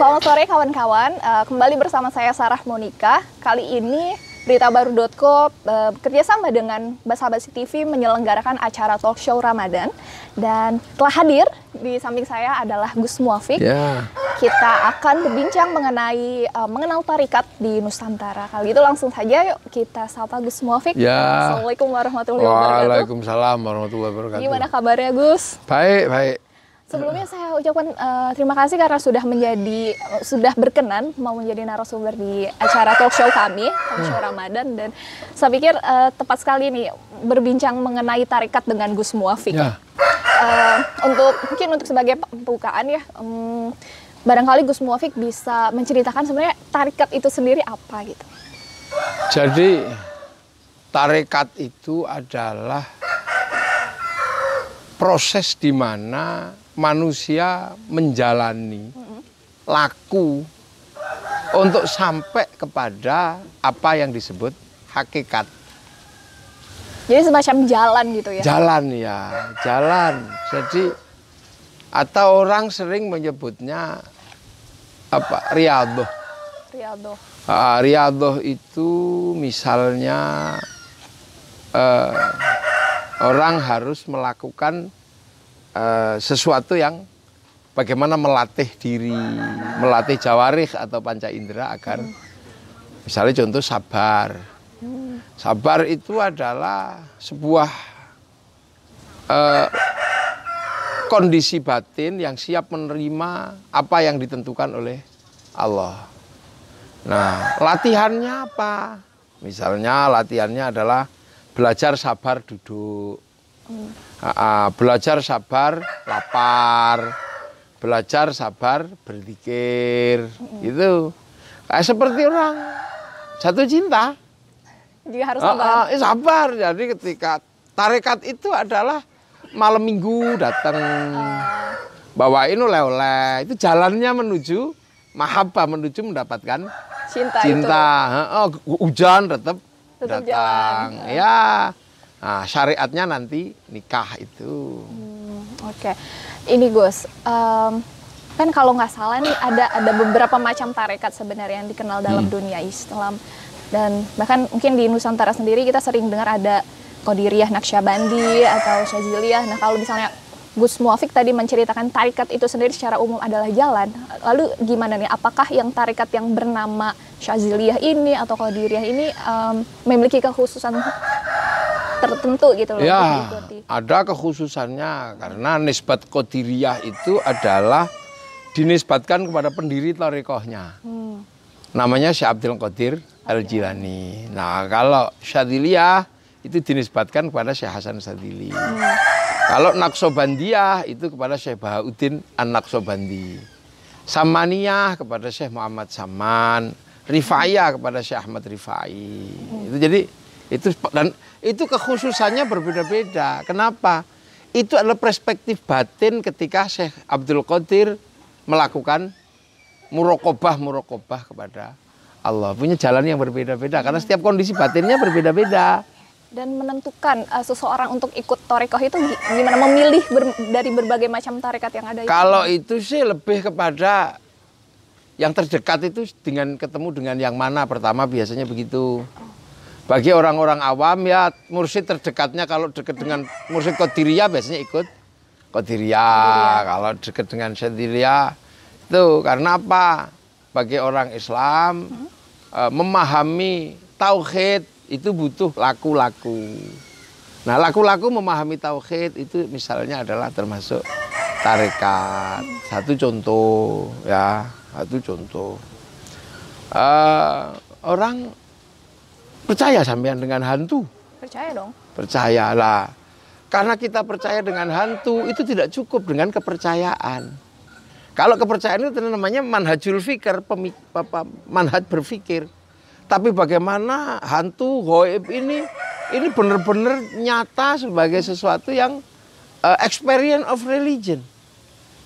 Selamat sore kawan-kawan, uh, kembali bersama saya Sarah Monika. Kali ini beritabaru.co uh, eh, kerjasama dengan Basabasi TV menyelenggarakan acara talk show Ramadan dan telah hadir di samping saya adalah Gus Muafik. Yeah. Kita akan berbincang mengenai uh, mengenal tarikat di Nusantara. Kalau gitu langsung saja yuk kita sapa Gus Muafik. Yeah. Assalamualaikum warahmatullahi wabarakatuh. Waalaikumsalam warahmatullahi wabarakatuh. Gimana kabarnya Gus? Baik, baik. Sebelumnya saya ucapkan uh, terima kasih karena sudah menjadi sudah berkenan mau menjadi narasumber di acara talk show kami, talk show hmm. Ramadan dan saya pikir uh, tepat sekali nih berbincang mengenai tarikat dengan Gus Muafik. Ya. Uh, untuk mungkin untuk sebagai pembukaan ya um, barangkali Gus Muafik bisa menceritakan sebenarnya tarikat itu sendiri apa gitu. Jadi tarikat itu adalah proses di mana manusia menjalani laku untuk sampai kepada apa yang disebut hakikat. Jadi semacam jalan gitu ya? Jalan ya, jalan. Jadi atau orang sering menyebutnya apa riadoh. Riadoh. Uh, riadoh itu misalnya uh, orang harus melakukan uh, sesuatu yang bagaimana melatih diri, melatih jawarih atau panca indera agar hmm. misalnya contoh sabar. Hmm. Sabar itu adalah sebuah uh, kondisi batin yang siap menerima apa yang ditentukan oleh Allah. Nah, latihannya apa? Misalnya latihannya adalah belajar sabar duduk. Hmm. Ah, ah, belajar sabar lapar belajar sabar berpikir mm. itu kayak seperti orang jatuh cinta juga harus ah, sabar eh, sabar jadi ketika tarekat itu adalah malam minggu datang bawain oleh-oleh itu jalannya menuju mahabbah menuju mendapatkan cinta cinta itu. uh, hujan tetap, tetap datang jalan. ya Nah, syariatnya nanti nikah itu. Hmm, Oke, okay. ini Gus, um, kan kalau nggak salah nih ada ada beberapa macam tarekat sebenarnya yang dikenal dalam hmm. dunia Islam dan bahkan mungkin di Nusantara sendiri kita sering dengar ada Qadiriyah Naksyabandi atau Syaziliyah. Nah kalau misalnya Gus Muafik tadi menceritakan tarikat itu sendiri secara umum adalah jalan. Lalu gimana nih? Apakah yang tarikat yang bernama Syaziliyah ini atau Qadiriyah ini um, memiliki kekhususan tertentu gitu loh. Ya, ada kekhususannya karena nisbat kodiriyah itu adalah dinisbatkan kepada pendiri tarekohnya. Hmm. Namanya Syekh Abdul Qadir Al Jilani. Nah, kalau Syadiliyah itu dinisbatkan kepada Syekh Hasan Sadili. Hmm. Kalau Naksobandiyah itu kepada Syekh Bahauddin An Naksobandi. Samaniyah kepada Syekh Muhammad Saman. Rifaiyah kepada Syekh Ahmad Rifai. Hmm. Itu jadi itu dan itu kekhususannya berbeda-beda. Kenapa? Itu adalah perspektif batin ketika Syekh Abdul Qadir melakukan murokobah murokobah kepada Allah. Punya jalan yang berbeda-beda karena iya. setiap kondisi batinnya berbeda-beda dan menentukan uh, seseorang untuk ikut torikoh itu gimana memilih ber, dari berbagai macam tarikat yang ada? Kalau itu? sih lebih kepada yang terdekat itu dengan ketemu dengan yang mana pertama biasanya begitu. Oh. Bagi orang-orang awam ya mursyid terdekatnya kalau dekat dengan mursyid Qadiriyah biasanya ikut Qadiriyah. Kalau dekat dengan Syadziliyah itu karena apa? Bagi orang Islam hmm? Eh, memahami tauhid itu butuh laku-laku. Nah, laku-laku memahami tauhid itu misalnya adalah termasuk tarekat. Satu contoh ya, satu contoh. Uh, orang Percaya sampean dengan hantu? Percaya dong. Percayalah. Karena kita percaya dengan hantu itu tidak cukup dengan kepercayaan. Kalau kepercayaan itu namanya manhajul fikir, manhaj berfikir. Tapi bagaimana hantu goib ini ini benar-benar nyata sebagai sesuatu yang uh, experience of religion.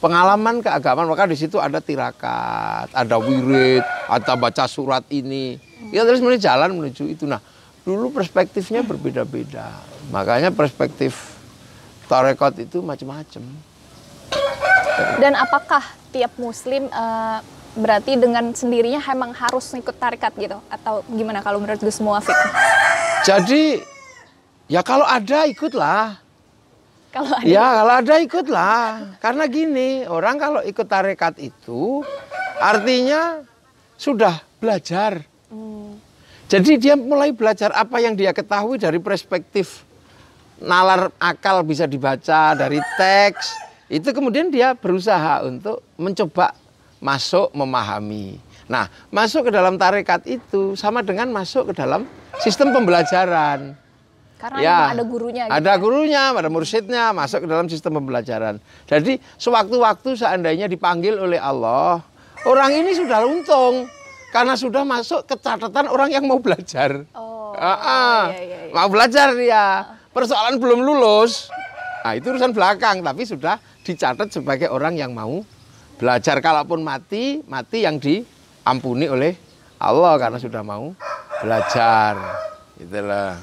Pengalaman keagamaan, maka di situ ada tirakat, ada wirid, ada baca surat ini. Kita ya, terus mulai jalan menuju itu. Nah, dulu perspektifnya berbeda-beda. Makanya perspektif tarekat itu macam-macam. Dan apakah tiap muslim uh, berarti dengan sendirinya emang harus ikut tarekat gitu? Atau gimana kalau menurut Gus fit? Jadi, ya kalau ada ikutlah. Kalau ada. Ya kalau ada ikutlah. Karena gini, orang kalau ikut tarekat itu artinya sudah belajar jadi dia mulai belajar apa yang dia ketahui dari perspektif nalar akal bisa dibaca dari teks. Itu kemudian dia berusaha untuk mencoba masuk memahami. Nah, masuk ke dalam tarekat itu sama dengan masuk ke dalam sistem pembelajaran. Karena ya, ada gurunya. Gitu ada ya? gurunya, ada mursidnya, masuk ke dalam sistem pembelajaran. Jadi sewaktu-waktu seandainya dipanggil oleh Allah, orang ini sudah untung karena sudah masuk ke catatan orang yang mau belajar. Oh. Uh -uh. Iya, iya, iya. Mau belajar ya. Persoalan belum lulus. Nah, itu urusan belakang, tapi sudah dicatat sebagai orang yang mau belajar. Kalaupun mati, mati yang diampuni oleh Allah karena sudah mau belajar. Itulah.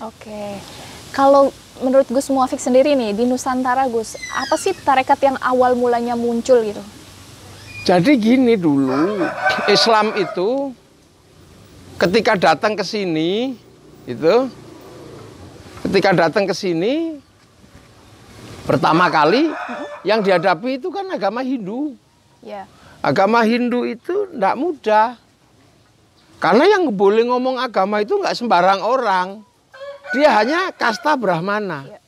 Oke. Kalau menurut Gus Muafik sendiri nih di Nusantara Gus, apa sih tarekat yang awal mulanya muncul gitu? Jadi gini dulu, Islam itu ketika datang ke sini, itu ketika datang ke sini pertama kali yang dihadapi itu kan agama Hindu. Ya. Agama Hindu itu tidak mudah. Karena yang boleh ngomong agama itu nggak sembarang orang. Dia hanya kasta Brahmana. Ya.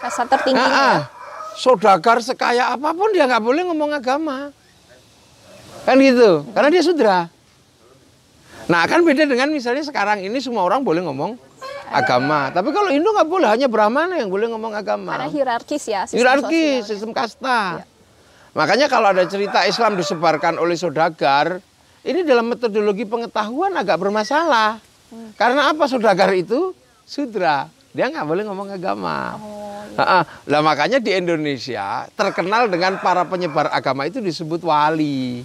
Kasta tertinggi. Ah, ah. ya. Sodagar sekaya apapun dia nggak boleh ngomong agama Kan gitu. Karena dia sudra. Nah, kan beda dengan misalnya sekarang ini semua orang boleh ngomong agama. Tapi kalau Indo nggak boleh, hanya Brahmana yang boleh ngomong agama. Karena hierarkis ya, sistem Hierarkis, sosial. sistem kasta. Ya. Makanya kalau ada cerita Islam disebarkan oleh saudagar, ini dalam metodologi pengetahuan agak bermasalah. Hmm. Karena apa saudagar itu? Sudra. Dia nggak boleh ngomong agama. Oh, iya. Nah, makanya di Indonesia terkenal dengan para penyebar agama itu disebut wali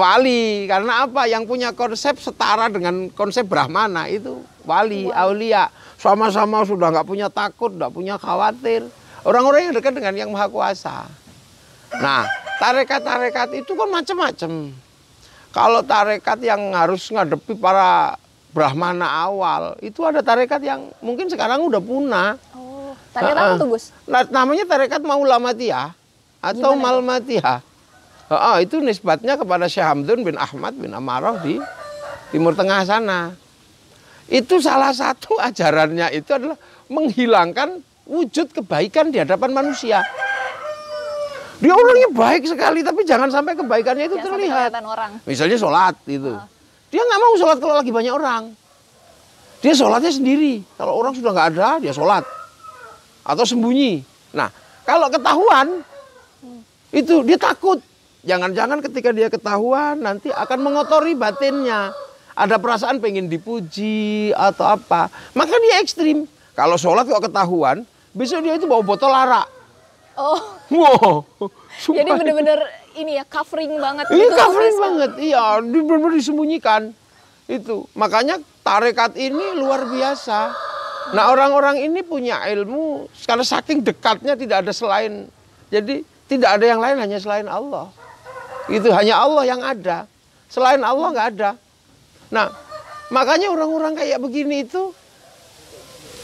wali karena apa yang punya konsep setara dengan konsep Brahmana itu wali wow. aulia sama-sama sudah nggak punya takut nggak punya khawatir orang-orang yang dekat dengan yang maha kuasa nah tarekat-tarekat itu kan macam-macam kalau tarekat yang harus ngadepi para Brahmana awal itu ada tarekat yang mungkin sekarang udah punah oh, tarekat apa tuh Gus? Nah, namanya tarekat Maulamatiyah atau malmatiyah Oh, itu nisbatnya kepada Syekh Hamdun bin Ahmad bin Amarah di Timur Tengah sana. Itu salah satu ajarannya itu adalah menghilangkan wujud kebaikan di hadapan manusia. Dia orangnya baik sekali, tapi jangan sampai kebaikannya itu jangan terlihat. Orang. Misalnya sholat itu, dia nggak mau sholat kalau lagi banyak orang. Dia sholatnya sendiri. Kalau orang sudah nggak ada, dia sholat atau sembunyi. Nah, kalau ketahuan, hmm. itu dia takut Jangan-jangan ketika dia ketahuan nanti akan mengotori batinnya. Ada perasaan pengen dipuji atau apa. Maka dia ekstrim. Kalau sholat kok ketahuan, bisa dia itu bawa botol arak. Oh. Wow. Jadi bener-bener ini ya covering banget. Ini iya, gitu covering banget. Iya, bener-bener disembunyikan. Itu. Makanya tarekat ini luar biasa. Nah orang-orang ini punya ilmu karena saking dekatnya tidak ada selain. Jadi tidak ada yang lain hanya selain Allah. Itu hanya Allah yang ada. Selain Allah nggak ada. Nah, makanya orang-orang kayak begini itu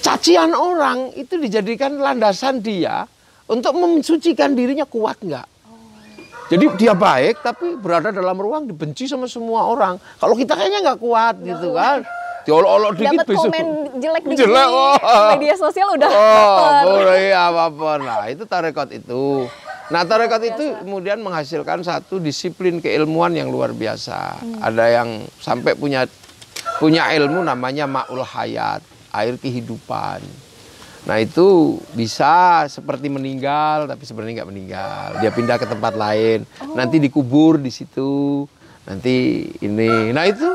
cacian orang itu dijadikan landasan dia untuk mensucikan dirinya kuat nggak. Jadi dia baik tapi berada dalam ruang dibenci sama semua orang. Kalau kita kayaknya nggak kuat gitu ya kan diolok-olok dikit dapat komen jelek di jelek, oh. media sosial udah oh, baper. boleh iya, apa-apa. Nah, itu tarekat itu. Nah tarekat itu kemudian menghasilkan satu disiplin keilmuan yang luar biasa. Hmm. Ada yang sampai punya punya ilmu namanya maul hayat, air kehidupan. Nah itu bisa seperti meninggal tapi sebenarnya nggak meninggal. Dia pindah ke tempat lain. Oh. Nanti dikubur di situ. Nanti ini. Nah itu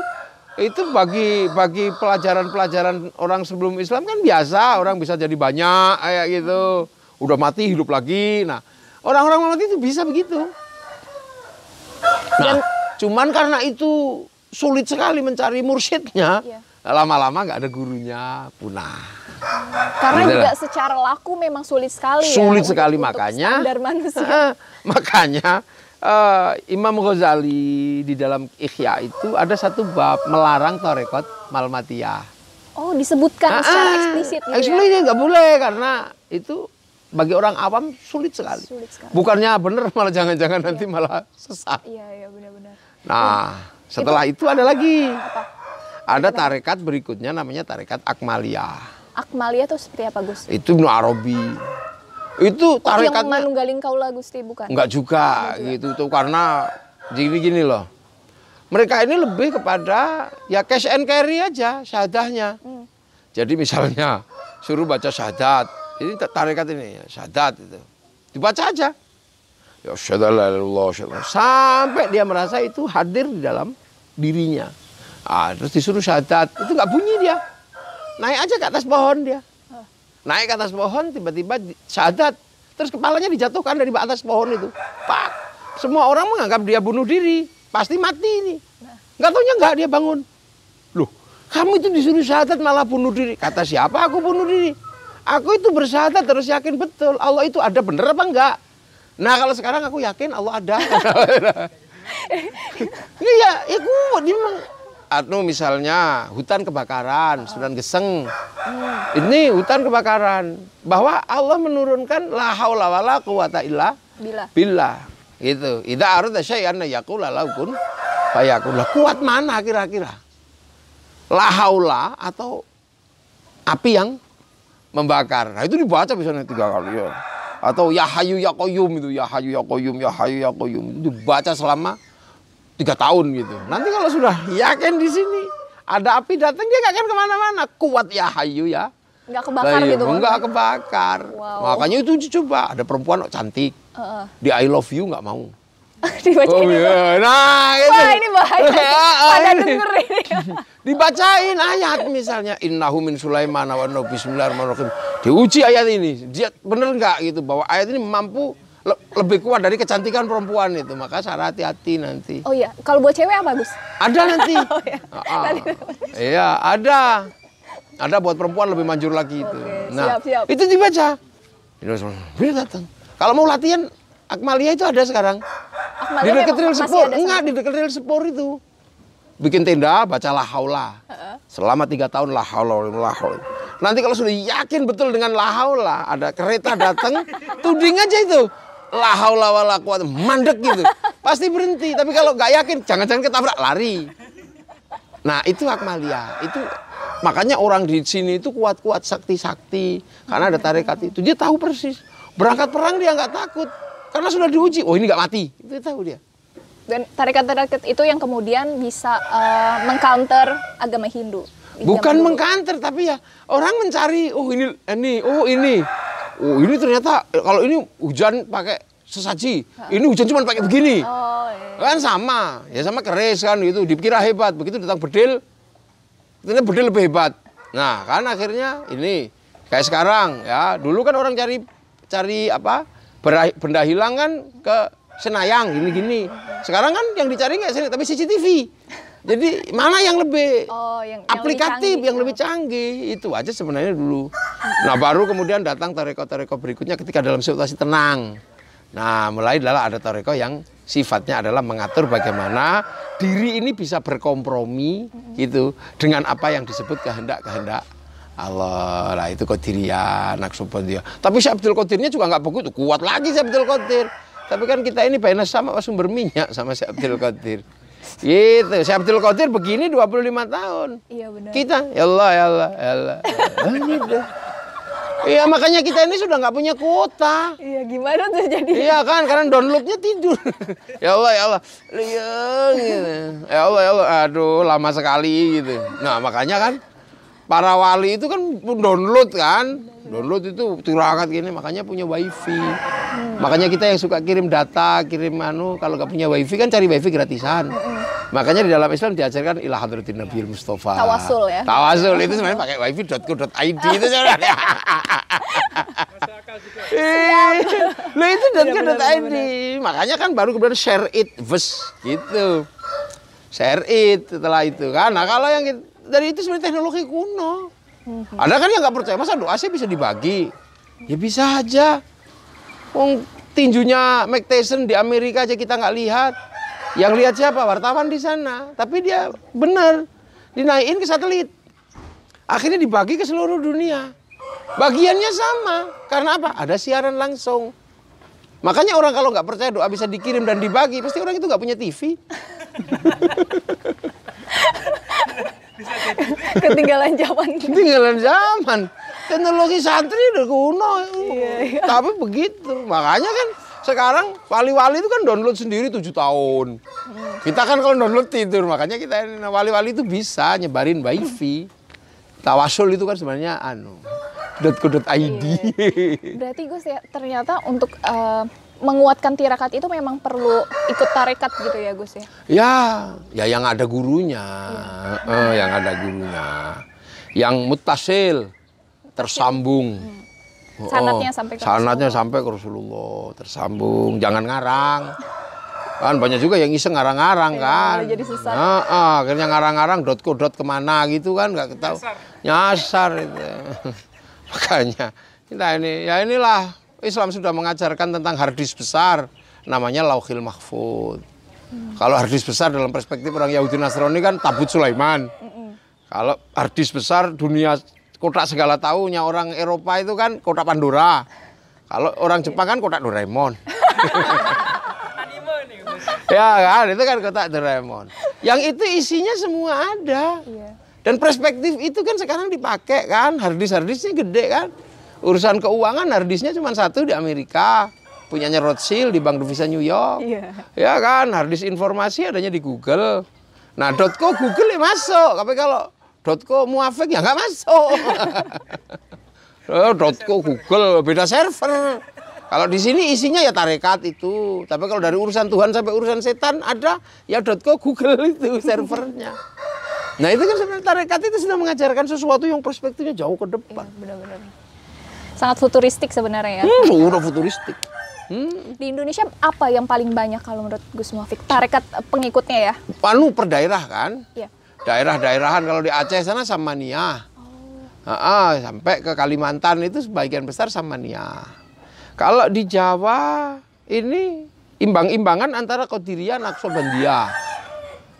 itu bagi bagi pelajaran-pelajaran orang sebelum Islam kan biasa orang bisa jadi banyak kayak gitu udah mati hidup lagi nah Orang-orang Muhammadiyah itu bisa begitu. Nah, Dan, cuman karena itu sulit sekali mencari mursyidnya. lama iya. Lama-lama nggak ada gurunya, punah. Karena Betul. juga secara laku memang sulit sekali. Ya sulit ya, sekali untuk, makanya. Untuk manusia. makanya uh, Imam Ghazali di dalam Ikhya itu ada satu bab melarang torekot malmatiyah. Oh disebutkan ah, ah. secara eksplisit. Gitu ya? eksplisit nggak ya? boleh karena itu bagi orang awam sulit sekali. Sulit sekali. Bukannya benar malah jangan-jangan iya. nanti malah sesat. Iya, iya benar-benar. Nah, iya. setelah itu, itu ada lagi. Apa? Ada tarekat berikutnya namanya tarekat Akmalia. Akmalia itu seperti apa Gus? Itu Ibnu Arabi. Oh, itu tarekatnya. Oh, yang manunggaling kaula Gusti bukan? Enggak juga, juga. gitu tuh karena gini gini loh. Mereka ini lebih kepada ya cash and carry aja syahadahnya. Hmm. Jadi misalnya suruh baca syahadat ini tarekat ini ya, syahadat itu. Dibaca aja. Ya syahadat. sampai dia merasa itu hadir di dalam dirinya. Ah, terus disuruh syahadat, itu nggak bunyi dia. Naik aja ke atas pohon dia. Naik ke atas pohon tiba-tiba syahadat. Terus kepalanya dijatuhkan dari atas pohon itu. Pak, semua orang menganggap dia bunuh diri, pasti mati ini. Nggak taunya nggak dia bangun. Loh, kamu itu disuruh syahadat malah bunuh diri. Kata siapa aku bunuh diri? Aku itu bersyahadat terus yakin betul Allah itu ada bener apa enggak. Nah kalau sekarang aku yakin Allah ada. Ini iya, ya, ya gue memang Atau misalnya hutan kebakaran, Sunan Geseng. Hmm. Ini hutan kebakaran. Bahwa Allah menurunkan la haula wala quwata illa bila. bila. Gitu. Idza arada syai'an yaqula lahu kun Kuat mana kira-kira? La haula atau api yang membakar. Nah itu dibaca misalnya tiga kali ya. Atau ya hayu ya koyum itu ya hayu ya koyum ya hayu ya koyum itu dibaca selama tiga tahun gitu. Nanti kalau sudah yakin di sini ada api datang dia nggak akan kemana-mana. Kuat ya hayu ya. Nggak kebakar nah, gitu. Nggak kebakar. Wow. Makanya itu coba ada perempuan oh, cantik. Uh -uh. Di I love you nggak mau. dibacain. Oh iya. Nah, Wah, ini bahaya. Ya, Pada ah, denger ini. Dibacain ayat misalnya innahu min Sulaiman wa bismillahirrahmanirrahim. Diuji ayat ini. Dia bener nggak gitu bahwa ayat ini mampu le lebih kuat dari kecantikan perempuan itu. Maka syarat hati-hati nanti. Oh iya, kalau buat cewek apa, Gus? Ada nanti. oh, iya. Ah, ah. nanti. Iya, ada. Ada buat perempuan lebih manjur lagi itu. Oke, nah, siap, siap. itu dibaca. Kalau mau latihan Akmalia itu ada sekarang. Akmalia di dekat real sepur, enggak di dekat real sepur itu. Bikin tenda, bacalah haula. Uh -uh. Selama tiga tahun lah haula, la haula. Nanti kalau sudah yakin betul dengan la haula, ada kereta datang, tuding aja itu. La haula wala kuat, mandek gitu. Pasti berhenti, tapi kalau nggak yakin jangan-jangan ketabrak lari. Nah, itu Akmalia. Itu makanya orang di sini itu kuat-kuat sakti-sakti karena ada tarekat itu. Dia tahu persis. Berangkat perang dia nggak takut. Karena sudah diuji, oh ini nggak mati. Itu tahu dia. Dan tarikat-tarikat itu yang kemudian bisa uh, mengcounter agama Hindu. Bukan mengcounter tapi ya orang mencari oh ini ini oh ini. Oh ini ternyata kalau ini hujan pakai sesaji. Ini hujan cuma pakai begini. Oh, iya. Kan sama. Ya sama keris kan itu Dikira hebat. Begitu datang bedil. Ternyata bedil lebih hebat. Nah, kan akhirnya ini kayak sekarang ya. Dulu kan orang cari cari apa? benda hilang kan ke Senayang gini-gini. Sekarang kan yang dicari nggak sih tapi CCTV. Jadi mana yang lebih oh, yang, aplikatif, yang lebih, canggih, yang lebih ya. canggih itu aja sebenarnya dulu. Nah baru kemudian datang tareko tareko berikutnya ketika dalam situasi tenang. Nah mulai adalah ada tareko yang sifatnya adalah mengatur bagaimana diri ini bisa berkompromi gitu dengan apa yang disebut kehendak-kehendak Allah lah itu Qadiriyah dia. tapi si Abdul Qadirnya juga nggak begitu kuat lagi si Abdul Qadir tapi kan kita ini benar sama sumber minyak sama si Abdul Qadir gitu si Abdul Qadir begini 25 tahun iya benar kita ya Allah ya Allah ya Allah ini Iya makanya kita ini sudah nggak punya kuota. Iya gimana tuh jadi? Iya kan karena downloadnya tidur. ya Allah ya Allah, liang gitu. Ya Allah ya Allah, aduh lama sekali gitu. Nah makanya kan para wali itu kan download kan download itu curhat gini makanya punya wifi makanya kita yang suka kirim data kirim anu kalau nggak punya wifi kan cari wifi gratisan makanya di dalam Islam diajarkan ilah hadratin Nabi Mustafa tawasul ya tawasul itu sebenarnya pakai wifi.co.id itu sebenarnya lo itu .co.id iya, makanya kan baru kemudian share it verse gitu share it setelah itu kan nah kalau yang kita, dari itu sebenarnya teknologi kuno. Hmm. Ada kan yang nggak percaya, masa doa sih bisa dibagi? Ya bisa aja. Wong tinjunya Mike Tyson di Amerika aja kita nggak lihat. Yang lihat siapa? Wartawan di sana. Tapi dia benar dinaikin ke satelit. Akhirnya dibagi ke seluruh dunia. Bagiannya sama. Karena apa? Ada siaran langsung. Makanya orang kalau nggak percaya doa bisa dikirim dan dibagi, pasti orang itu nggak punya TV. ketinggalan zaman ketinggalan zaman teknologi santri udah kuno iya, iya. tapi begitu makanya kan sekarang wali-wali itu kan download sendiri tujuh tahun kita kan kalau download tidur makanya kita nah, wali-wali itu bisa nyebarin wifi tawasul itu kan sebenarnya anu .co.id iya. berarti gue ya, ternyata untuk uh, menguatkan tirakat itu memang perlu ikut tarekat gitu ya Gus ya? Ya, ya yang ada gurunya, hmm. eh, yang ada gurunya, yang mutasil, tersambung. Hmm. Sanatnya oh, oh. sampai ke Sanatnya sampai ke Rasulullah, tersambung, jangan ngarang. Kan banyak juga yang iseng ngarang-ngarang ya, kan. Jadi susah. Nah, ah, akhirnya ngarang-ngarang dot ko dot kemana gitu kan nggak ketahui. Nyasar. Nyasar itu. Makanya kita nah ini ya inilah Islam sudah mengajarkan tentang hardis besar namanya Lauhil Mahfud. Hmm. Kalau hardis besar dalam perspektif orang Yahudi Nasrani kan tabut Sulaiman. Hmm. Kalau hardis besar dunia kotak segala tahunya orang Eropa itu kan kotak Pandora. Kalau orang Jepang kan kotak Doraemon. ya kan itu kan kotak Doraemon. Yang itu isinya semua ada. Yeah. Dan perspektif itu kan sekarang dipakai kan, hardis-hardisnya gede kan urusan keuangan harddisknya cuma satu di Amerika punyanya Rothschild di Bank Devisa New York yeah. ya kan harddisk informasi adanya di Google nah .co Google ya masuk tapi kalau .co muafik ya nggak masuk oh, .co Google beda server kalau di sini isinya ya tarekat itu, tapi kalau dari urusan Tuhan sampai urusan setan ada ya .co Google itu servernya. Nah itu kan sebenarnya tarekat itu sudah mengajarkan sesuatu yang perspektifnya jauh ke depan. Iya, benar-benar sangat futuristik sebenarnya ya. Hmm, udah futuristik. Hmm. Di Indonesia apa yang paling banyak kalau menurut Gus Mufik Tarekat eh, pengikutnya ya? Panu per daerah kan? Iya. Daerah-daerahan kalau di Aceh sana Nia. Oh. Ah, sampai ke Kalimantan itu sebagian besar sama Nia. Kalau di Jawa ini imbang-imbangan antara Nakso, Bandia.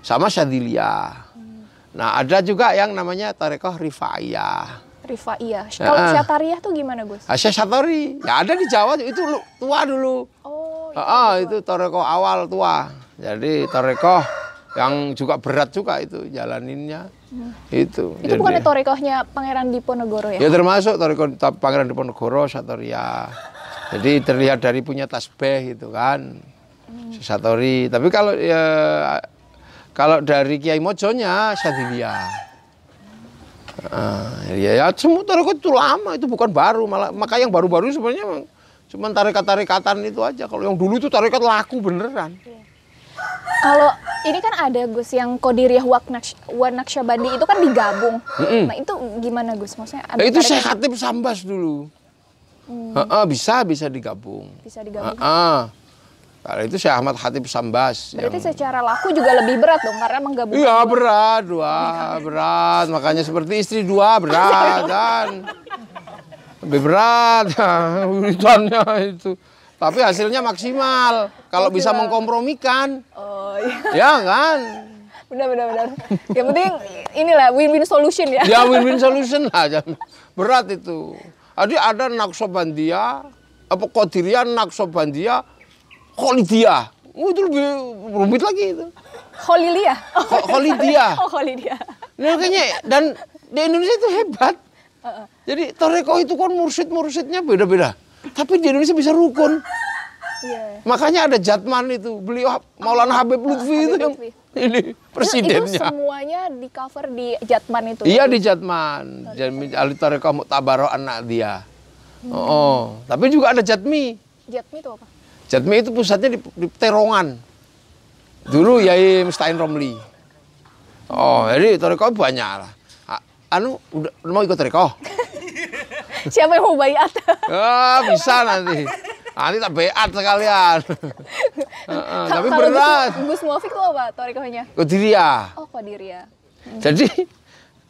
sama Syadilia. Hmm. Nah, ada juga yang namanya Tarekoh Rifaiyah. Rifaiyah. Ya. Kalau uh, Syatariyah tuh gimana Gus? Asyah Syatari. Ya ada di Jawa itu tua dulu. Oh. Ah, itu, uh, itu toreko awal tua. Jadi toreko yang juga berat juga itu jalaninnya. Hmm. Itu. Itu Jadi, bukan torekohnya Pangeran Diponegoro ya? Ya termasuk toreko Pangeran Diponegoro Syatariyah. Jadi terlihat dari punya tasbih itu kan. Hmm. Satori. Tapi kalau ya kalau dari Kiai Mojonya Sadilia ah ya, ya semua tarekat itu lama itu bukan baru malah maka yang baru-baru sebenarnya cuma tarekat-tarekatan itu aja kalau yang dulu itu tarekat laku beneran iya. kalau ini kan ada Gus yang Kodiriyah Wanaksyabandi itu kan digabung. Mm -mm. Nah itu gimana Gus? Maksudnya ada nah, itu saya Khatib Sambas dulu. Hmm. Ha -ha, bisa bisa digabung. Bisa digabung. Ha -ha. Kalau itu Syekh Ahmad Hatib Sambas. Berarti yang... secara laku juga lebih berat dong karena menggabungkan. Iya berat, dua kan berat. Makanya seperti istri dua berat dan lebih berat urutannya itu. Tapi hasilnya maksimal kalau bisa mengkompromikan. Oh iya. Ya kan? Benar benar benar. Yang penting inilah win-win solution ya. Ya win-win solution lah. Berat itu. Jadi ada naksobandia, apa kodirian naksobandia, Holidia. Oh, itu lebih rumit lagi itu. Holilia. Oh, Holidia. Oh, Holidia. Nah, kayaknya dan di Indonesia itu hebat. Uh -uh. Jadi toreko itu kan mursyid-mursyidnya beda-beda. Tapi di Indonesia bisa rukun. Yeah. Makanya ada Jatman itu, beliau Maulana Habib oh, Lutfi Habib itu yang Lutfi. ini presidennya. Itu, semuanya di cover di Jatman itu. Iya ya? di Jatman. Jami Ali Tarekoh Mutabaro anak dia. Hmm. Oh, tapi juga ada Jatmi. Jatmi itu apa? Jatmi itu pusatnya di, di Terongan. Dulu Yai Mustain Romli. Oh, jadi toriko banyak lah. Anu udah mau ikut toriko? Siapa yang mau bayat? Ah, bisa nanti. Ah, nanti tak beat sekalian. uh, tapi berat. Gus, Gus apa tuh apa torikohnya? Kodiria. Oh, Kodiria. Hmm. Jadi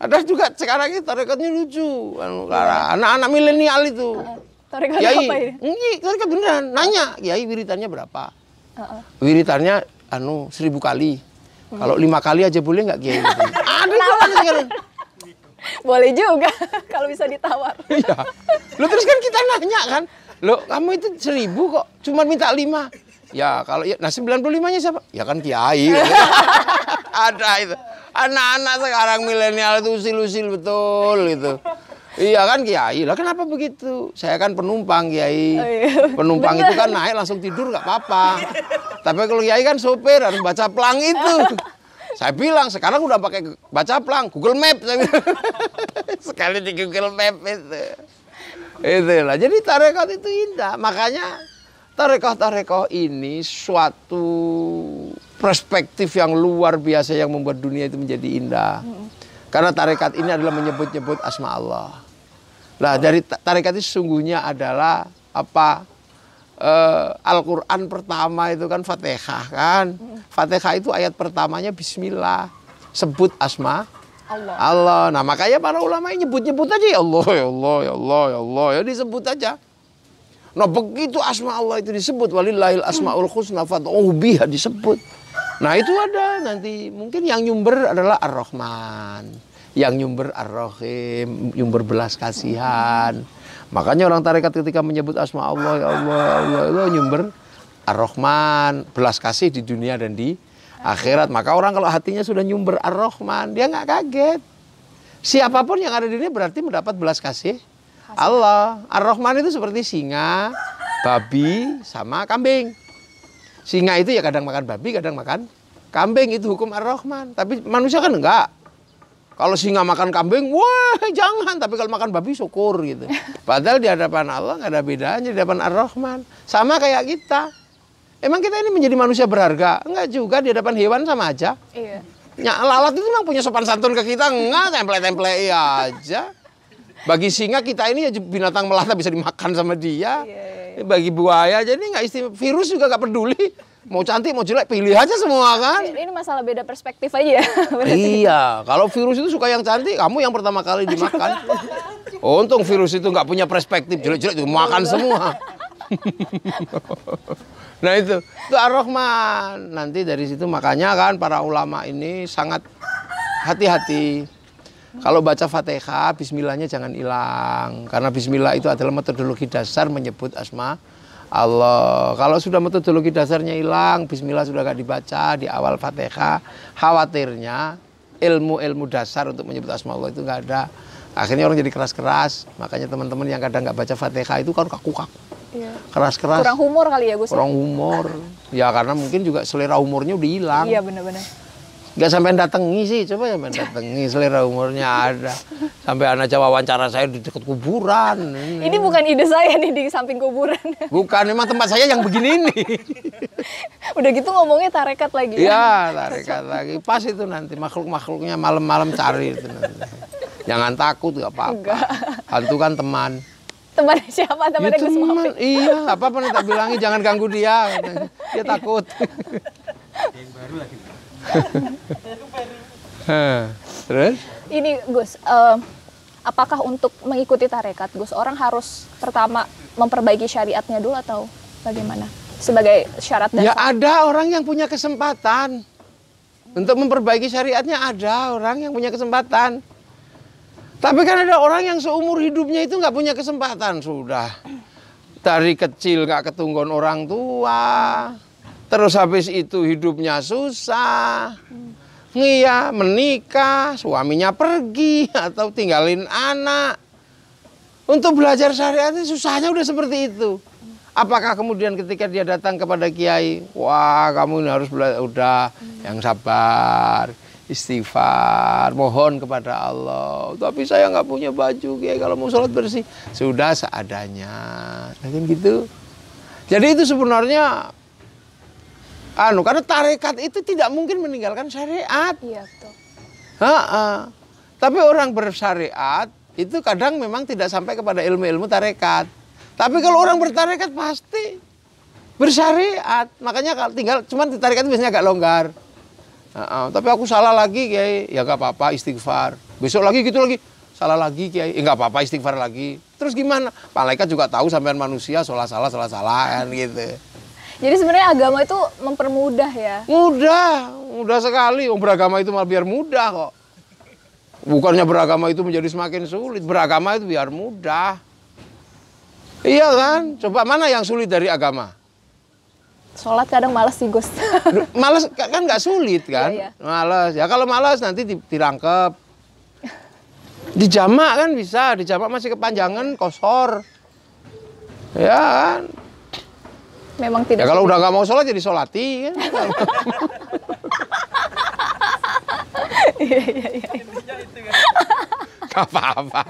ada juga sekarang ini torikonya lucu. Anu, anak-anak milenial itu. Uh -uh. Tarikan Kiai, apa ini? Enggak, tarikan beneran. Nanya, Kiai wiritannya berapa? Uh-uh. Wiritannya anu seribu kali. Hmm. Kalau lima kali aja boleh nggak Kiai? Ada kalau Boleh juga kalau bisa ditawar. Iya. Lu terus kan kita nanya kan, lo kamu itu seribu kok, cuma minta lima. Ya kalau ya, nah 95-nya siapa? Ya kan Kiai. Ada itu. Anak-anak sekarang milenial itu usil-usil betul gitu. Iya kan Kiai. Lah kenapa begitu? Saya kan penumpang Kiai. Oh, iya. Penumpang Bener. itu kan naik langsung tidur nggak apa-apa. Tapi kalau Kiai kan sopir harus baca pelang itu. saya bilang sekarang udah pakai baca pelang Google Map Sekali di Google Map itu. Itulah. Jadi tarekat itu indah. Makanya tarekat-tarekat ini suatu perspektif yang luar biasa yang membuat dunia itu menjadi indah. Hmm karena tarekat ini adalah menyebut-nyebut asma Allah. Nah, dari tarekat itu sesungguhnya adalah apa? Uh, Al-Qur'an pertama itu kan Fatihah kan. Fatihah itu ayat pertamanya bismillah. Sebut asma Allah. Allah. Nah, makanya para ulama nyebut-nyebut aja ya Allah, ya Allah, ya Allah, ya Allah. Ya disebut aja. Nah, begitu asma Allah itu disebut walillahil asmaul husna fad'uhu biha disebut. Nah itu ada nanti mungkin yang nyumber adalah Ar-Rahman, yang nyumber Ar-Rahim, nyumber belas kasihan. Makanya orang tarekat ketika menyebut asma Allah, ya Allah, ya Allah, Allah nyumber Ar-Rahman, belas kasih di dunia dan di akhirat. Maka orang kalau hatinya sudah nyumber Ar-Rahman, dia nggak kaget. Siapapun yang ada di dunia berarti mendapat belas kasih Allah. Ar-Rahman itu seperti singa, babi, sama kambing. Singa itu ya kadang makan babi, kadang makan kambing itu hukum Ar-Rahman. Tapi manusia kan enggak. Kalau singa makan kambing, wah jangan. Tapi kalau makan babi syukur gitu. Padahal di hadapan Allah nggak ada bedanya di hadapan Ar-Rahman. Sama kayak kita. Emang kita ini menjadi manusia berharga? Enggak juga di hadapan hewan sama aja. Iya. Ya, lalat itu memang punya sopan santun ke kita enggak template-template aja. Bagi singa kita ini ya binatang melata bisa dimakan sama dia. Yeah, yeah. Bagi buaya jadi nggak istimewa. Virus juga nggak peduli. Mau cantik mau jelek pilih aja semua kan. Ini masalah beda perspektif aja. Berarti. Iya, kalau virus itu suka yang cantik, kamu yang pertama kali dimakan. Untung virus itu nggak punya perspektif jelek-jelek itu makan semua. nah itu, itu Ar-Rahman. Nanti dari situ makanya kan para ulama ini sangat hati-hati. Kalau baca Fatihah, bismillahnya jangan hilang karena bismillah itu adalah metodologi dasar menyebut asma Allah. Kalau sudah metodologi dasarnya hilang, bismillah sudah gak dibaca di awal Fatihah, khawatirnya ilmu-ilmu dasar untuk menyebut asma Allah itu gak ada. Akhirnya orang jadi keras-keras. Makanya teman-teman yang kadang nggak baca Fatihah itu kan kaku-kaku iya. keras-keras. Kurang humor kali ya Gus? Ya? Kurang humor. ya karena mungkin juga selera humornya udah hilang. Iya benar-benar. Gak sampai datangi sih coba ya main datangi selera umurnya ada sampai anak jawa wawancara saya di dekat kuburan ini bukan ide saya nih di samping kuburan bukan memang tempat saya yang begini ini udah gitu ngomongnya tarekat lagi ya? Iya, tarekat lagi pas itu nanti makhluk makhluknya malam-malam cari itu nanti. jangan takut gak apa-apa hantu kan teman teman siapa teman ya, teman iya apa nih tak bilangi jangan ganggu dia dia takut yang baru lagi Terus? Ini Gus, uh, apakah untuk mengikuti tarekat Gus orang harus pertama memperbaiki syariatnya dulu atau bagaimana? Sebagai syarat dasar. Ya ada orang yang punya kesempatan untuk memperbaiki syariatnya ada orang yang punya kesempatan. Tapi kan ada orang yang seumur hidupnya itu nggak punya kesempatan sudah. Dari kecil nggak ketunggon orang tua, Terus habis itu hidupnya susah. ya menikah, suaminya pergi atau tinggalin anak. Untuk belajar syariat susahnya udah seperti itu. Apakah kemudian ketika dia datang kepada kiai, wah kamu ini harus belajar, udah yang sabar, istighfar, mohon kepada Allah. Tapi saya nggak punya baju, kiai kalau mau sholat bersih, sudah seadanya. Mungkin gitu. Jadi itu sebenarnya anu karena tarekat itu tidak mungkin meninggalkan syariat. Iya tuh. Ha Tapi orang bersyariat itu kadang memang tidak sampai kepada ilmu-ilmu tarekat. Tapi kalau orang bertarekat pasti bersyariat. Makanya kalau tinggal cuman tarekat biasanya agak longgar. Ha Tapi aku salah lagi kiai, ya gak apa-apa istighfar. Besok lagi gitu lagi, salah lagi kiai, ya apa-apa istighfar lagi. Terus gimana? Malaikat juga tahu sampean manusia salah salah salah salah kan gitu. Jadi sebenarnya agama itu mempermudah ya? Mudah, mudah sekali. Om beragama itu malah biar mudah kok. Bukannya beragama itu menjadi semakin sulit, beragama itu biar mudah. Iya kan? Coba mana yang sulit dari agama? Sholat kadang malas sih Gus. malas kan nggak sulit kan? Iya, iya. Malas. Ya kalau malas nanti dirangkep. Dijamak kan bisa, dijamak masih kepanjangan, kosor. Ya kan? memang tidak. Ya, kalau udah nggak mau sholat jadi sholati ya. Iya iya iya. apa-apa.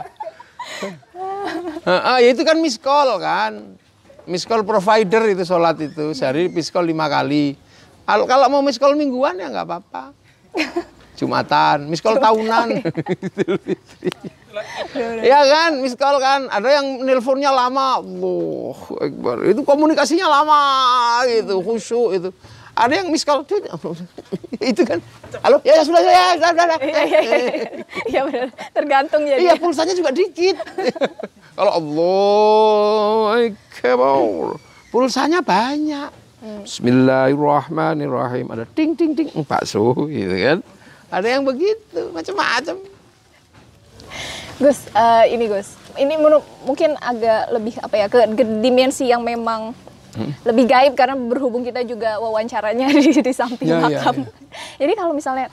ah, ya itu kan miskol kan. Miskol provider itu sholat itu. Sehari miskol lima kali. kalau mau miskol mingguan ya nggak apa-apa. Jumatan, miskol tahunan. Iya, iya, iya kan, miss call kan. Ada yang nelponnya lama. wah Akbar. Itu komunikasinya lama gitu, khusyuk itu. Ada yang miss call ya itu kan. Halo, ya, ya sudah ya, sudah sudah. Iya, iya, iya. iya. benar. Tergantung ya. Iya, pulsanya juga dikit. Kalau Allah Akbar. Pulsanya banyak. Hmm. Bismillahirrahmanirrahim. Ada ting ting ting bakso gitu kan. Ada yang begitu, macam-macam. Gus, uh, ini Gus, ini mungkin agak lebih apa ya ke, ke dimensi yang memang hmm? lebih gaib karena berhubung kita juga wawancaranya di, di samping ya, ya makam. Ya, ya. Jadi kalau misalnya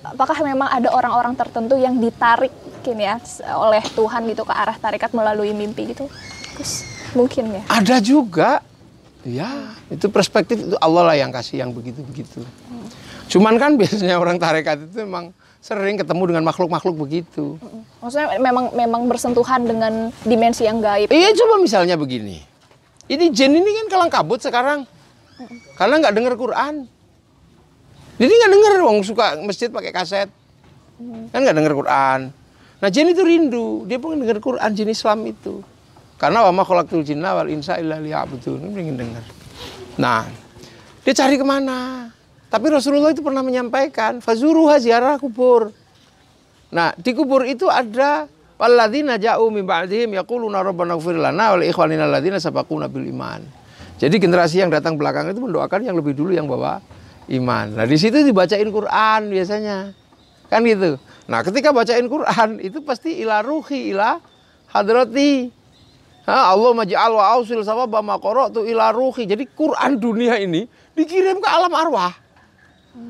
apakah memang ada orang-orang tertentu yang ditarik kini ya oleh Tuhan gitu ke arah tarikat melalui mimpi gitu, Gus? Mungkin ya. Ada juga, ya itu perspektif itu Allah lah yang kasih yang begitu-begitu. Hmm. Cuman kan biasanya orang tarikat itu memang sering ketemu dengan makhluk-makhluk begitu. Maksudnya memang memang bersentuhan dengan dimensi yang gaib. Iya, coba misalnya begini. Ini jin ini kan kalang kabut sekarang. Karena nggak dengar Quran. Jadi nggak dengar wong suka masjid pakai kaset. Kan nggak dengar Quran. Nah, jin itu rindu. Dia pengen dengar Quran jin Islam itu. Karena wa ma khalaqtul jinna wal insa illa liya'budun. Dia pengen dengar. Nah, dia cari kemana? Tapi Rasulullah itu pernah menyampaikan, fazuruha ziarah kubur. Nah, di kubur itu ada walladzina ja'u min ba'dihim yaquluna rabbana ighfir lana wa li ikhwanina alladzina sabaquna bil iman. Jadi generasi yang datang belakang itu mendoakan yang lebih dulu yang bawa iman. Nah, di situ dibacain Quran biasanya. Kan gitu. Nah, ketika bacain Quran itu pasti ila ruhi ila hadrati. Ha, Allah maj'al wa ausil sababa ma qara'tu ila ruhi. Jadi Quran dunia ini dikirim ke alam arwah.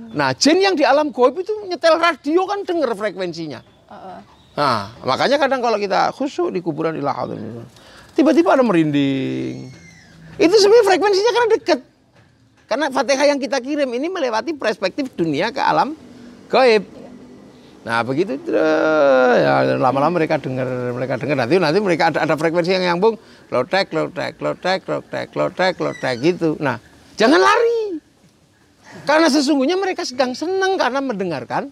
Nah, jin yang di alam goib itu nyetel radio kan denger frekuensinya. Uh -uh. Nah, makanya kadang kalau kita khusyuk di kuburan ilah tiba-tiba ada merinding. Itu sebenarnya frekuensinya karena deket. Karena Fatihah yang kita kirim ini melewati perspektif dunia ke alam goib. Nah, begitu ya lama-lama mereka dengar, mereka dengar nanti nanti mereka ada ada frekuensi yang nyambung, lotek, lotek, lotek, lotek, lotek, lotek gitu. Nah, jangan lari. Karena sesungguhnya mereka sedang senang karena mendengarkan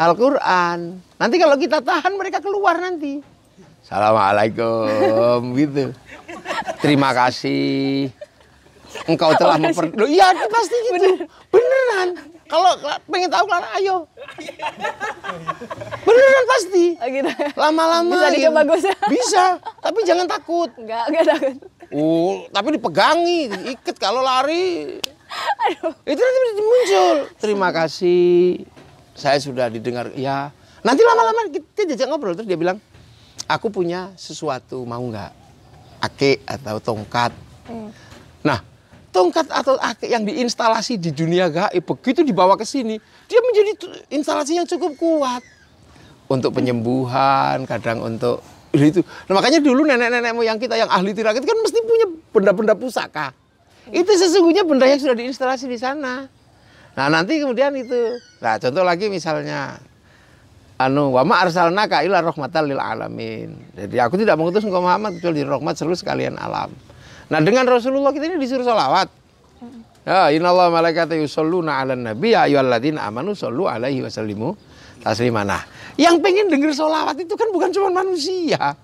Al-Quran. Nanti kalau kita tahan mereka keluar nanti. Assalamualaikum gitu. Terima kasih. Engkau telah memper... iya pasti gitu. Bener. Beneran. Kalau pengen tahu Clara ayo. Beneran pasti. Oh, gitu. Lama-lama. Bisa dicoba gitu. Bisa. Tapi jangan takut. Enggak, enggak takut. Uh, tapi dipegangi, ikat kalau lari Aduh. Itu nanti muncul. Terima kasih. Saya sudah didengar. Ya. Nanti lama-lama kita jajak ngobrol. Terus dia bilang, aku punya sesuatu. Mau nggak? Ake atau tongkat. Hmm. Nah, tongkat atau ake yang diinstalasi di dunia gaib begitu dibawa ke sini, dia menjadi instalasi yang cukup kuat untuk penyembuhan, kadang untuk itu. Nah, makanya dulu nenek-nenek moyang kita yang ahli tirakat kan mesti punya benda-benda pusaka. Itu sesungguhnya benda yang sudah diinstalasi di sana. Nah, nanti kemudian itu. Nah, contoh lagi misalnya anu wa ma arsalnaka ila lil alamin. Jadi aku tidak mengutus engkau Muhammad kecuali rahmat seluruh sekalian alam. Nah, dengan Rasulullah kita ini disuruh salawat. Ya, Allah malaikata yusalluna 'alan nabi ya ayyuhalladzina amanu sallu alaihi wasallimu taslimana. Nah, yang pengen dengar solawat itu kan bukan cuma manusia.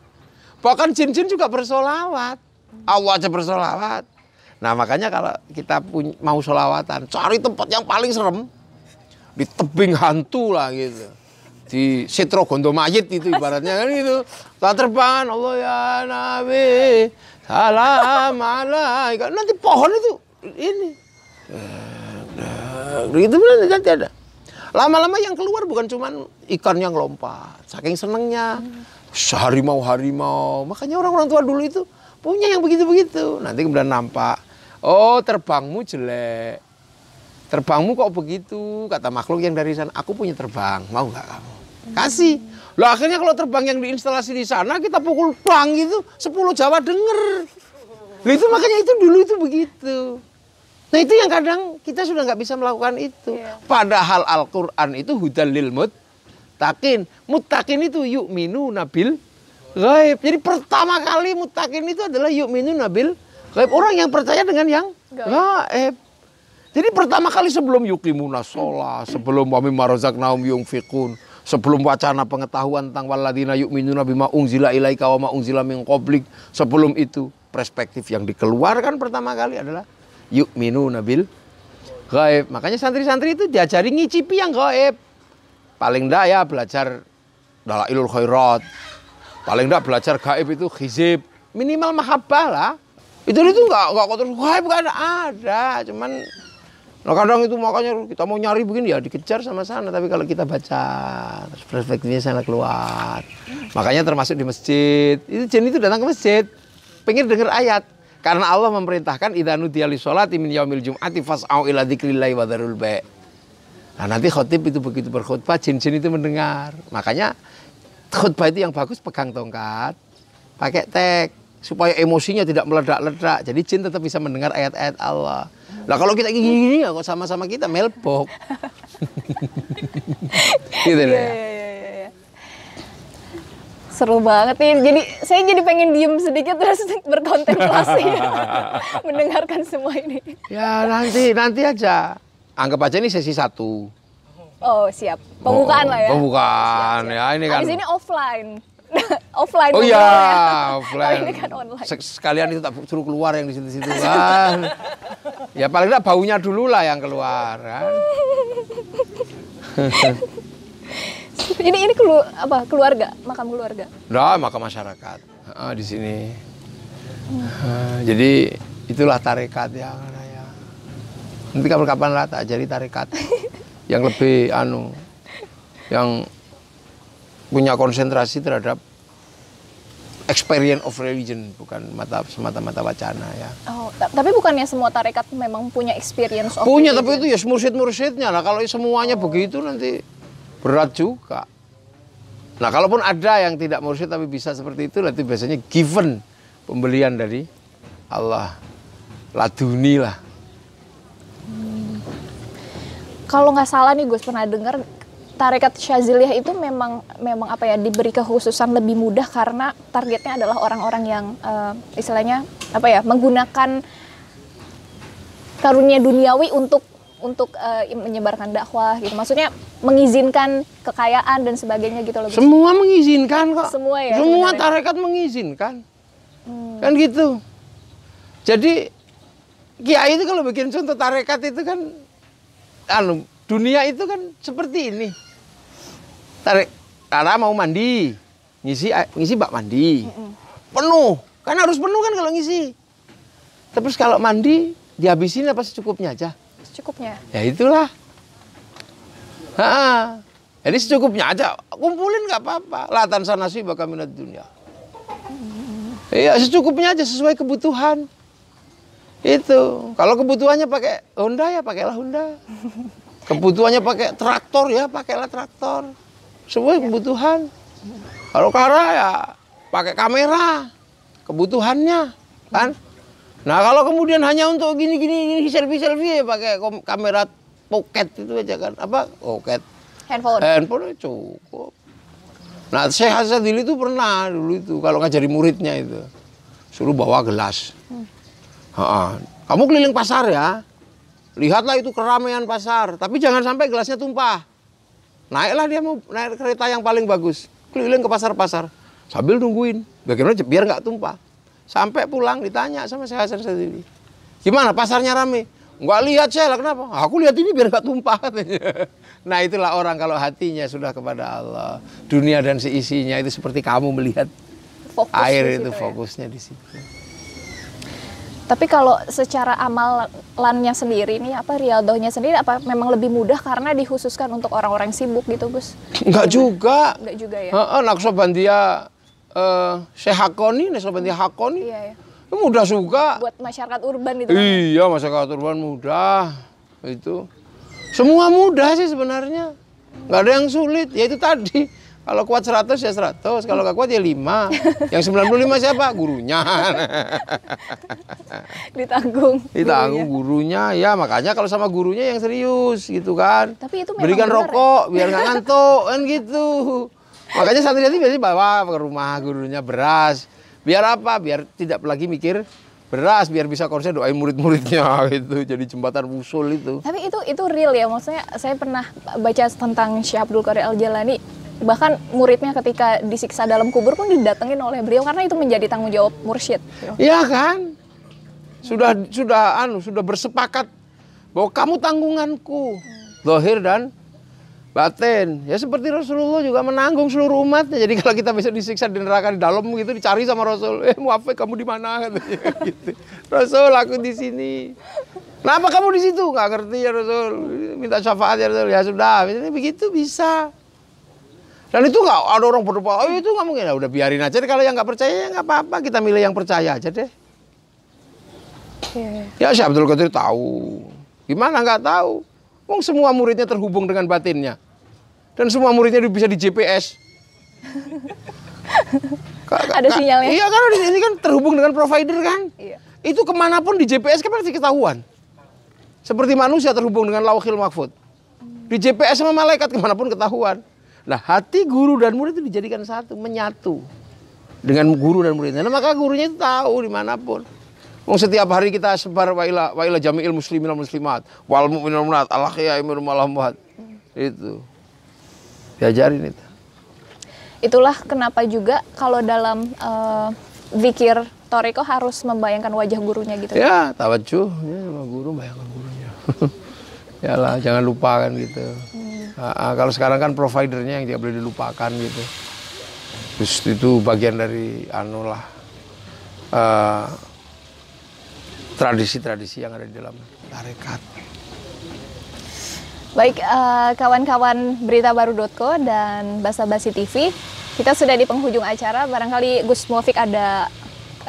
Bahkan jin-jin juga bersolawat. Allah aja bersolawat. Nah makanya kalau kita punya mau sholawatan, cari tempat yang paling serem. Di tebing hantu lah gitu. Di setro gondo mayit itu ibaratnya kan gitu. Tak terbang, Allah ya Nabi. Salam alaika. Nanti pohon itu ini. Gitu nah, bener nanti ada. Lama-lama yang keluar bukan cuma ikan yang lompat. Saking senengnya. hari harimau Makanya orang-orang tua dulu itu punya yang begitu-begitu. Nanti kemudian nampak Oh terbangmu jelek. Terbangmu kok begitu? Kata makhluk yang dari sana. Aku punya terbang. Mau nggak kamu? Kasih. Loh akhirnya kalau terbang yang diinstalasi di sana kita pukul bang gitu. sepuluh Jawa denger. Loh itu makanya itu dulu itu begitu. Nah itu yang kadang kita sudah nggak bisa melakukan itu. Yeah. Padahal Al-Quran itu hudal lil mut takin. Mutakin itu yuk minu nabil gaib. Jadi pertama kali mutakin itu adalah yuk minu nabil gaib. Orang yang percaya dengan yang gaib. Jadi pertama kali sebelum Yuki Munasola, sebelum wami marozak naum yung fikun, sebelum wacana pengetahuan tentang waladina Minuna bima unzila ilaika Wama Ungzila unzila sebelum itu perspektif yang dikeluarkan pertama kali adalah Yuk Minuna bil gaib. Makanya santri-santri itu diajari ngicipi yang gaib. Paling enggak ya belajar dalam ilul khairat. Paling enggak belajar gaib itu khizib. Minimal mahabbah lah itu itu nggak nggak kotor wah bukan ada cuman nah kadang itu makanya kita mau nyari begini ya dikejar sama sana tapi kalau kita baca perspektifnya sana keluar makanya termasuk di masjid itu jin itu datang ke masjid pengen dengar ayat karena Allah memerintahkan idanu tiali sholat min yaumil jum'ati fas'au ila dzikrillah wa darul nah nanti khotib itu begitu berkhutbah jin-jin itu mendengar makanya khutbah itu yang bagus pegang tongkat pakai tek supaya emosinya tidak meledak-ledak. Jadi jin tetap bisa mendengar ayat-ayat Allah. Lah kalau kita gini-gini ya kok sama-sama kita melbok. gitu ya. yeah, iya, iya, iya. Seru banget nih. Jadi saya jadi pengen diem sedikit terus berkontemplasi mendengarkan semua ini. Ya nanti nanti aja. Anggap aja ini sesi satu. Oh siap. Pembukaan oh, lah ya. Pembukaan siap, siap. ya ini kan. Di sini offline. offline. Oh iya, ya. offline. ini kan online. Sekalian itu tak suruh keluar yang di situ-situ kan. ya paling tidak baunya dulu lah yang keluar kan. ini ini kelu, apa keluarga makam keluarga? Nah makam masyarakat ah, di sini. Ah, jadi itulah tarekat ya. Nanti kapan-kapan lah tak jadi tarekat yang lebih anu yang punya konsentrasi terhadap experience of religion bukan mata semata-mata wacana ya. Oh, tapi bukannya semua tarekat memang punya experience of Punya, religion. tapi itu ya mursyid-mursyidnya lah. Kalau semuanya oh. begitu nanti berat juga. Nah, kalaupun ada yang tidak mursyid tapi bisa seperti itu, nanti biasanya given pembelian dari Allah. Laduni lah. Hmm. Kalau nggak salah nih gue pernah dengar tarekat Syaziliyah itu memang memang apa ya diberi kekhususan lebih mudah karena targetnya adalah orang-orang yang uh, istilahnya apa ya menggunakan karunia duniawi untuk untuk uh, menyebarkan dakwah gitu. Maksudnya mengizinkan kekayaan dan sebagainya gitu loh. Semua mengizinkan kok. Semua ya. Semua tarekat mengizinkan. Hmm. Kan gitu. Jadi kiai itu kalau bikin contoh tarekat itu kan anu dunia itu kan seperti ini tarik Rara mau mandi ngisi eh, ngisi bak mandi penuh kan harus penuh kan kalau ngisi terus kalau mandi dihabisin apa secukupnya aja secukupnya ya itulah ha -ha. jadi secukupnya aja kumpulin nggak apa-apa latan sih bakal minat dunia iya secukupnya aja sesuai kebutuhan itu kalau kebutuhannya pakai Honda ya pakailah Honda kebutuhannya pakai traktor ya pakailah traktor sesuai kebutuhan. Kalau kara ya pakai kamera kebutuhannya kan. Nah kalau kemudian hanya untuk gini-gini gini selfie selfie ya pakai kamera pocket itu aja kan apa pocket handphone handphone cukup. Nah saya Hasan Dili itu pernah dulu itu kalau ngajari muridnya itu suruh bawa gelas. Ha hmm. -ha. Kamu keliling pasar ya, lihatlah itu keramaian pasar, tapi jangan sampai gelasnya tumpah naiklah dia mau naik kereta yang paling bagus keliling ke pasar-pasar sambil nungguin bagaimana biar nggak tumpah sampai pulang ditanya sama saya Hasan sendiri gimana pasarnya rame nggak lihat saya lah kenapa aku lihat ini biar nggak tumpah nah itulah orang kalau hatinya sudah kepada Allah dunia dan seisinya itu seperti kamu melihat Fokus air itu ya? fokusnya di situ tapi kalau secara amalannya sendiri nih apa rialdohnya sendiri apa memang lebih mudah karena dikhususkan untuk orang-orang sibuk gitu Gus? Enggak juga. Enggak juga ya. Heeh, Naksabandia eh sehakoni, Hakoni, Naksabandia Hakoni. Iya, iya. Ya mudah juga. Buat masyarakat urban itu. Kan? Iya, masyarakat urban mudah itu. Semua mudah sih sebenarnya. Enggak ada yang sulit, ya itu tadi kalau kuat 100 ya 100, kalau nggak kuat ya 5. Yang 95 siapa? Gurunya. Ditanggung. Ditanggung gurunya. gurunya. Ya makanya kalau sama gurunya yang serius gitu kan. Tapi itu Berikan ya. rokok ya? biar nggak ngantuk kan gitu. Makanya santri-santri biasanya bawa ke rumah gurunya beras. Biar apa? Biar tidak lagi mikir beras biar bisa konsen doain murid-muridnya gitu jadi jembatan usul itu tapi itu itu real ya maksudnya saya pernah baca tentang Syekh Abdul Qadir Al Jalani bahkan muridnya ketika disiksa dalam kubur pun didatengin oleh beliau karena itu menjadi tanggung jawab mursyid. Gitu. Iya kan? Sudah hmm. sudah anu sudah bersepakat bahwa kamu tanggunganku. Zahir dan batin. Ya seperti Rasulullah juga menanggung seluruh umatnya. Jadi kalau kita bisa disiksa di neraka di dalam gitu dicari sama Rasul, "Eh, muafik kamu di mana?" gitu. Rasul, aku di sini. Kenapa kamu di situ? Gak ngerti ya Rasul. Minta syafaat ya Rasul. Ya sudah, begitu bisa. Dan itu nggak ada orang berdoa, oh itu nggak mungkin, ya, udah biarin aja. Deh. Kalau yang enggak percaya ya enggak apa-apa, kita milih yang percaya aja deh. Ya, ya si Abdul Qadir tahu. Gimana nggak tahu? Wong semua muridnya terhubung dengan batinnya. Dan semua muridnya bisa di GPS. ada sinyalnya? Iya kan, ini kan terhubung dengan provider kan. Iya. Itu kemanapun di GPS kan pasti ketahuan. Seperti manusia terhubung dengan lawakil makfud. Di GPS sama malaikat kemanapun ketahuan. Nah hati guru dan murid itu dijadikan satu, menyatu dengan guru dan muridnya. Nah, maka gurunya itu tahu dimanapun. mau setiap hari kita sebar waila waila jamil muslimin muslimat wal mu'minul munat Allah ya imir muat itu diajarin itu. Itulah kenapa juga kalau dalam uh, Toriko harus membayangkan wajah gurunya gitu. Ya, tawajuh ya, guru bayangkan gurunya. ya lah jangan lupakan gitu. Hmm. Uh, kalau sekarang kan providernya yang tidak boleh dilupakan gitu. Terus itu bagian dari anu lah tradisi ah, tradisi-tradisi yang ada di dalam tarekat. Baik kawan-kawan uh, berita baru.co dan Basa Basi TV, kita sudah di penghujung acara. Barangkali Gus Mufik ada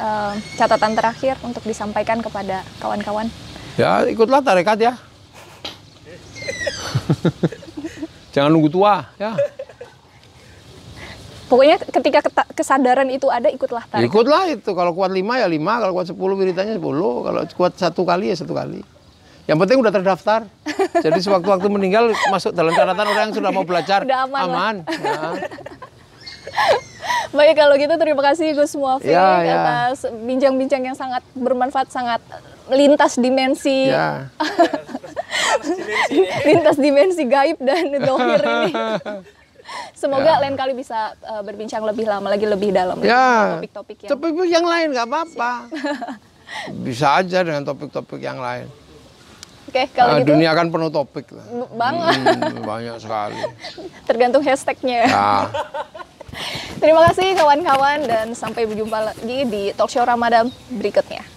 uh, catatan terakhir untuk disampaikan kepada kawan-kawan. Ya ikutlah tarekat ya. Jangan nunggu tua, ya. Pokoknya ketika kesadaran itu ada, ikutlah tarik. Ikutlah itu. Kalau kuat lima ya lima, kalau kuat sepuluh wiritanya sepuluh, kalau kuat satu kali ya satu kali. Yang penting udah terdaftar. Jadi sewaktu-waktu meninggal masuk dalam catatan orang yang sudah mau belajar. Udah aman. aman. Ya. Baik kalau gitu terima kasih Gus Muafik ya, ya. atas bincang-bincang yang sangat bermanfaat, sangat lintas dimensi. Ya lintas dimensi gaib dan dohir ini. Semoga ya. lain kali bisa uh, berbincang lebih lama lagi lebih dalam ya. topik-topik yang topik yang lain nggak apa-apa. bisa aja dengan topik-topik yang lain. Oke, okay, kalau nah, gitu. Dunia akan penuh topik Bang. Hmm, banyak sekali. Tergantung hashtagnya. Ya. ya. Terima kasih kawan-kawan dan sampai berjumpa lagi di talkshow Ramadan berikutnya.